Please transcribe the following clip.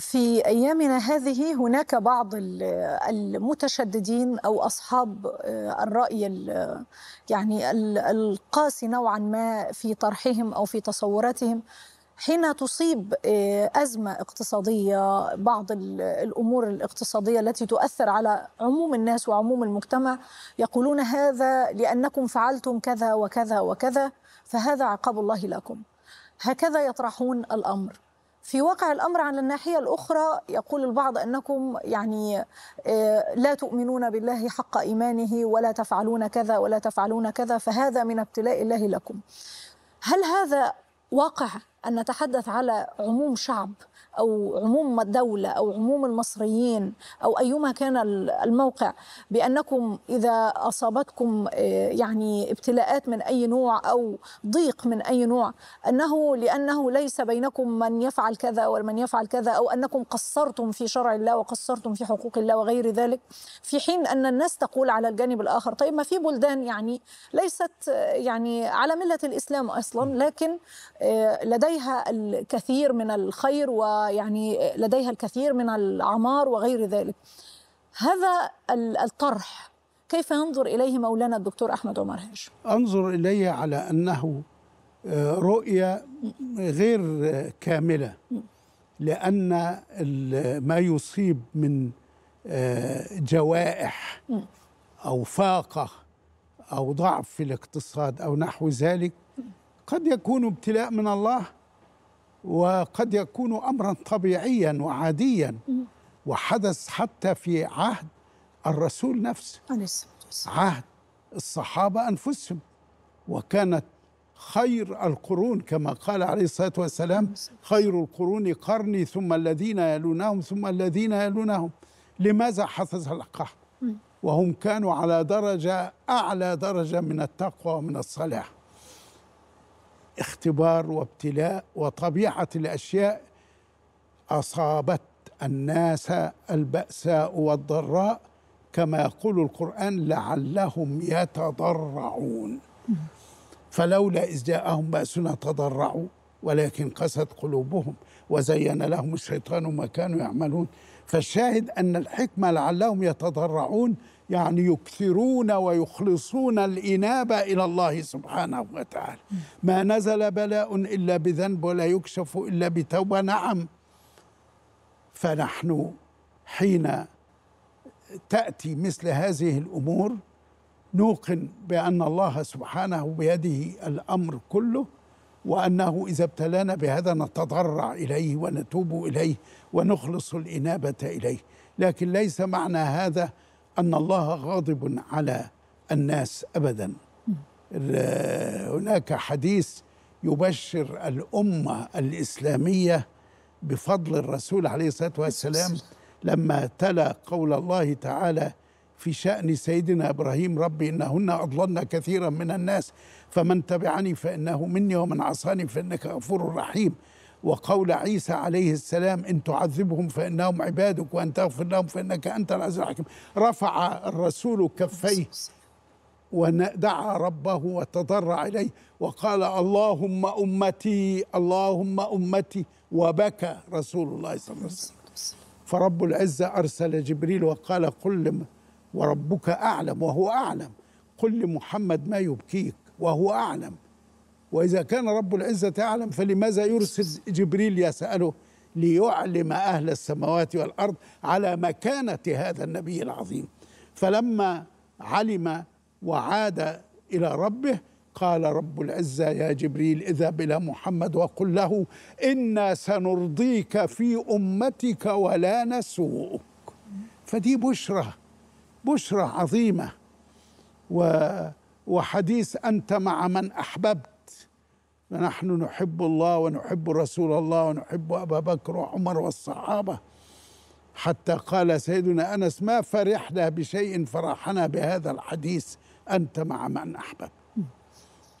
في ايامنا هذه هناك بعض المتشددين او اصحاب آه، الراي يعني القاسي نوعا ما في طرحهم او في تصوراتهم حين تصيب آه، ازمه اقتصاديه بعض الامور الاقتصاديه التي تؤثر على عموم الناس وعموم المجتمع يقولون هذا لانكم فعلتم كذا وكذا وكذا فهذا عقاب الله لكم هكذا يطرحون الامر في واقع الامر على الناحيه الاخرى يقول البعض انكم يعني آه، لا تؤمنون بالله حق ايمانه ولا تفعلون كذا ولا تفعلون كذا فهذا من ابتلاء الله لكم. هل هذا واقع أن نتحدث على عموم شعب أو عموم الدولة أو عموم المصريين أو أيما كان الموقع بأنكم إذا أصابتكم آه، يعني ابتلاءات من أي نوع أو ضيق من أي نوع أنه لأنه ليس بينكم من يفعل كذا ومن يفعل كذا أو أنكم قصرتم في شرع الله وقصرتم في حقوق الله وغير ذلك في حين أن الناس تقول على الجانب الآخر طيب ما في بلدان يعني ليست آه، يعني على ملة الإسلام أصلا لكن آه، لدي لديها الكثير من الخير ويعني لديها الكثير من العمار وغير ذلك هذا الطرح كيف ينظر إليه مولانا الدكتور أحمد عمر هاشم؟ أنظر إليه على أنه آه، رؤية غير كاملة لأن ما يصيب من آه، جوائح أو فاقة أو ضعف في الاقتصاد أو نحو ذلك قد يكون ابتلاء من الله وقد يكون امرا طبيعيا وعاديا وحدث حتى في عهد الرسول نفسه عهد الصحابه انفسهم وكانت خير القرون كما قال عليه الصلاه والسلام خير القرون قرني ثم الذين يلونهم ثم الذين يلونهم لماذا حدث القحط وهم كانوا على درجه اعلى درجه من التقوى ومن الصلاح اختبار وابتلاء وطبيعه الاشياء اصابت الناس الباساء والضراء كما يقول القران لعلهم يتضرعون فلولا اذ جاءهم باسنا تضرعوا ولكن قست قلوبهم وزين لهم الشيطان ما كانوا يعملون فالشاهد أن الحكمة لعلهم يتضرعون يعني يكثرون ويخلصون الإنابة إلى الله سبحانه وتعالى ما نزل بلاء إلا بذنب ولا يكشف إلا بتوبة نعم فنحن حين تأتي مثل هذه الأمور نوقن بأن الله سبحانه بيده الأمر كله وأنه إذا ابتلانا بهذا نتضرع إليه ونتوب إليه ونخلص الإنابة إليه لكن ليس معنى هذا أن الله غاضب على الناس أبدا هناك حديث يبشر الأمة الإسلامية بفضل الرسول عليه الصلاة والسلام لما تلا قول الله تعالى في شأن سيدنا إبراهيم ربي إنهن أضللن كثيرا من الناس فمن تبعني فإنه مني ومن عصاني فإنك غفور رحيم وقول عيسى عليه السلام إن تعذبهم فإنهم عبادك وأن تغفر لهم فإنك أنت العزيز الحكيم رفع الرسول كفيه ودعا ربه وتضرع إليه وقال اللهم أمتي اللهم أمتي وبكى رسول الله صلى الله عليه وسلم فرب العزة أرسل جبريل وقال قل وربك أعلم وهو أعلم قل لمحمد ما يبكيك وهو أعلم وإذا كان رب العزة أعلم فلماذا يرسل جبريل يسأله ليعلم أهل السماوات والأرض على مكانة هذا النبي العظيم فلما علم وعاد إلى ربه قال رب العزة يا جبريل اذهب إلى محمد وقل له إنا سنرضيك في أمتك ولا نسوءك فدي بشرة بشرى عظيمه وحديث انت مع من احببت نحن نحب الله ونحب رسول الله ونحب ابا بكر وعمر والصحابه حتى قال سيدنا انس ما فرحنا بشيء فرحنا بهذا الحديث انت مع من احببت